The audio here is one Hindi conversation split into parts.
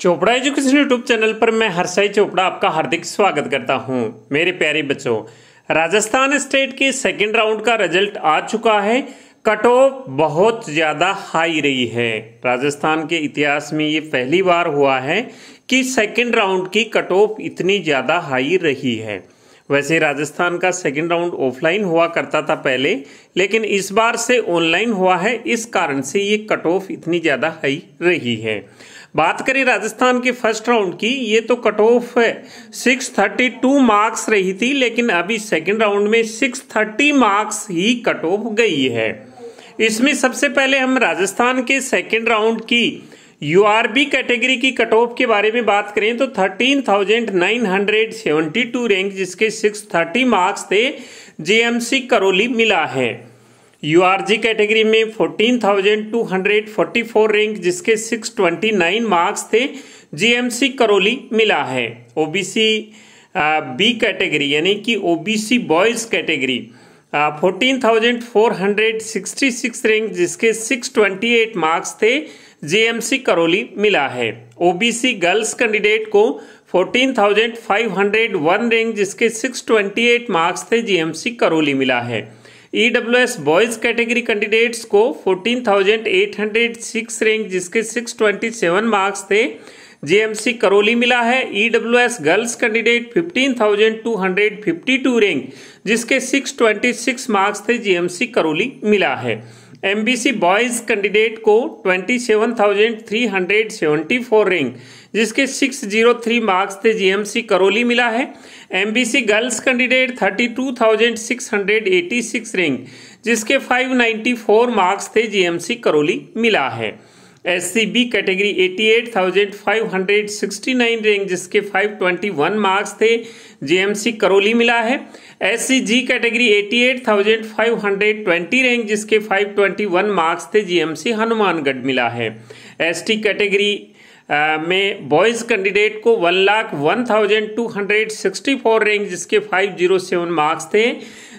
चोपड़ा एजुकेशन यूट्यूब चैनल पर मैं हरसाई चोपड़ा आपका हार्दिक स्वागत करता हूं मेरे प्यारे बच्चों राजस्थान स्टेट के सेकेंड राउंड का रिजल्ट आ चुका है कट ऑफ बहुत ज़्यादा हाई रही है राजस्थान के इतिहास में ये पहली बार हुआ है कि सेकेंड राउंड की कट ऑफ इतनी ज़्यादा हाई रही है वैसे राजस्थान का सेकेंड राउंड ऑफलाइन हुआ करता था पहले लेकिन इस बार से ऑनलाइन हुआ है इस कारण से ये कट ऑफ इतनी ज़्यादा हाई रही है बात करें राजस्थान के फर्स्ट राउंड की ये तो कट ऑफ है सिक्स थर्टी टू मार्क्स रही थी लेकिन अभी सेकेंड राउंड में सिक्स थर्टी मार्क्स ही कट ऑफ गई है इसमें सबसे पहले हम राजस्थान के सेकेंड राउंड की यूआरबी कैटेगरी की कट ऑफ के बारे में बात करें तो thirteen thousand nine hundred seventy two rank जिसके सिक्स थर्टी मार्क्स थे जेएमसी करोली मिला है यूआरजी कैटेगरी में 14,244 रैंक जिसके 629 मार्क्स थे जीएमसी करौली मिला है ओबीसी बी कैटेगरी यानी कि ओबीसी बॉयज़ कैटेगरी 14,466 रैंक जिसके 628 मार्क्स थे जीएमसी करौली मिला है ओबीसी गर्ल्स कैंडिडेट को 14,501 रैंक जिसके 628 मार्क्स थे जीएमसी करौली मिला है E W S boys category candidates को fourteen thousand eight hundred six rank जिसके सिक्स ट्वेंटी सेवन मार्क्स थे जेएमसी करौली मिला है EWS e girls candidate 15,252 rank जिसके 626 मार्क्स थे जेएमसी करौली मिला है एमबीसी बॉयज कैंडिडेट को 27,374 रैंक जिसके 603 मार्क्स थे जीएमसी करौली मिला है एमबीसी गर्ल्स कैंडिडेट 32,686 रैंक जिसके 594 मार्क्स थे जीएमसी करौली मिला है एससीबी कैटेगरी 88,569 रैंक जिसके 521 मार्क्स थे जीएमसी करौली मिला है एससीजी कैटेगरी 88,520 रैंक जिसके 521 मार्क्स थे जीएमसी हनुमानगढ़ मिला है एसटी कैटेगरी में बॉयज़ कैंडिडेट को one lakh one thousand two hundred sixty four rank जिसके फाइव जीरो सेवन मार्क्स थे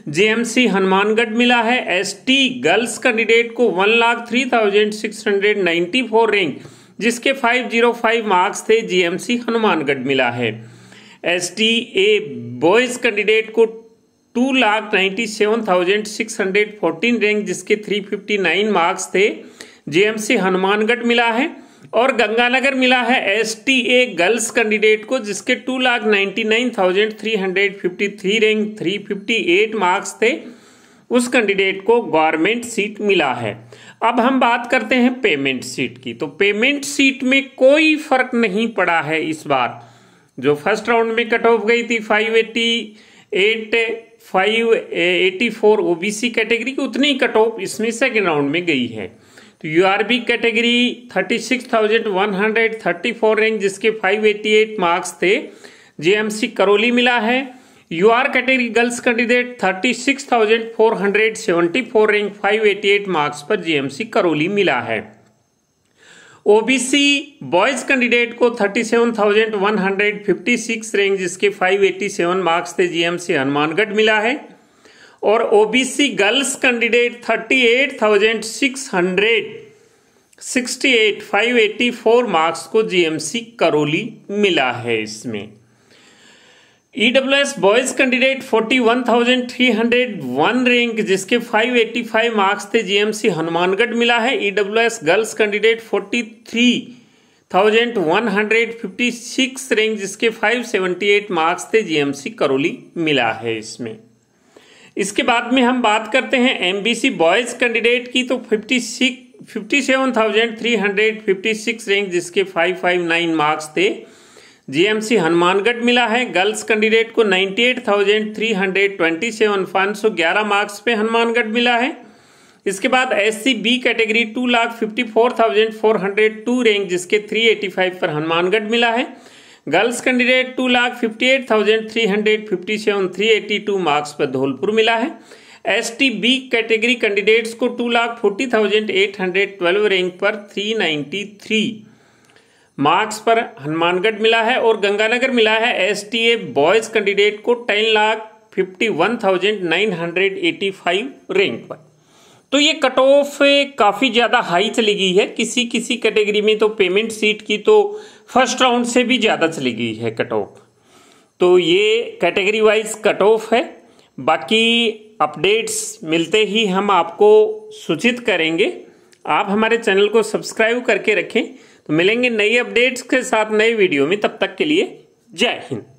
जेएमसी हनुमानगढ़ मिला है एसटी गर्ल्स कैंडिडेट को one lakh three thousand six hundred ninety four rank जिसके फाइव जीरो फाइव मार्क्स थे जीएमसी हनुमानगढ़ मिला है S T A boys candidate को two lakh ninety seven thousand six hundred fourteen rank जिसके थ्री फिफ्टी नाइन मार्क्स थे जेएमसी हनुमानगढ़ मिला है और गंगानगर मिला है S T A girls candidate को जिसके two lakh ninety nine thousand three hundred fifty three rank three fifty eight marks थे उस कैंडिडेट को गवर्नमेंट सीट मिला है अब हम बात करते हैं पेमेंट सीट की तो पेमेंट सीट में कोई फर्क नहीं पड़ा है इस बार जो फर्स्ट राउंड में कट ऑफ गई थी five eighty eight five eighty four OBC category की उतनी कट ऑफ इसमें सेकेंड राउंड में गई है तो U R B category thirty six thousand one hundred thirty four rank जिसके फाइव एटी एट मार्क्स थे जेएमसी करौली मिला है U R category girls candidate thirty six thousand four hundred seventy four rank five eighty eight marks पर जेएमसी करोली मिला है ओबीसी बॉयज कैंडिडेट को thirty seven thousand one hundred fifty six rank जिसके 587 मार्क्स थे जीएम से हनुमानगढ़ मिला है और OBC girls candidate thirty eight thousand six hundred sixty eight five eighty four marks को जीएमसी करौली मिला है इसमें EWS boys candidate forty one thousand three hundred one rank जिसके फाइव फाइव मार्क्स थे जीएमसी हनुमानगढ़ मिला है EWS girls candidate forty thousand one hundred fifty six rank जिसके फाइव सेवेंटी एट मार्क्स थे जीएमसी करौली मिला है इसमें इसके बाद में हम बात करते हैं एमबीसी बॉयज़ कैंडिडेट की तो fifty six fifty seven thousand three hundred fifty six rank जिसके फाइव फाइव नाइन मार्क्स थे जीएमसी हनुमानगढ़ मिला है गर्ल्स कैंडिडेट को ninety eight thousand three hundred twenty seven पाँच सौ ग्यारह मार्क्स पे हनुमानगढ़ मिला है इसके बाद S C B category two lakh fifty four thousand four hundred two rank जिसके थ्री एटी फाइव पर हनुमानगढ़ मिला है girls candidate two lakh fifty eight thousand three hundred fifty seven three eighty two marks पर धौलपुर मिला है S T B category candidates को two lakh forty thousand eight hundred twelve rank पर थ्री नाइन्टी थ्री मार्क्स पर हनुमानगढ़ मिला है और गंगानगर मिला है S T A boys candidate को ten lakh fifty one thousand nine hundred eighty five rank पर तो ये कट ऑफ काफ़ी ज़्यादा हाई चली गई है किसी किसी कैटेगरी में तो पेमेंट सीट की तो फर्स्ट राउंड से भी ज़्यादा चली गई है कट ऑफ तो ये कैटेगरी वाइज कट ऑफ है बाकी अपडेट्स मिलते ही हम आपको सूचित करेंगे आप हमारे चैनल को सब्सक्राइब करके रखें तो मिलेंगे नई अपडेट्स के साथ नए वीडियो में तब तक के लिए जय हिंद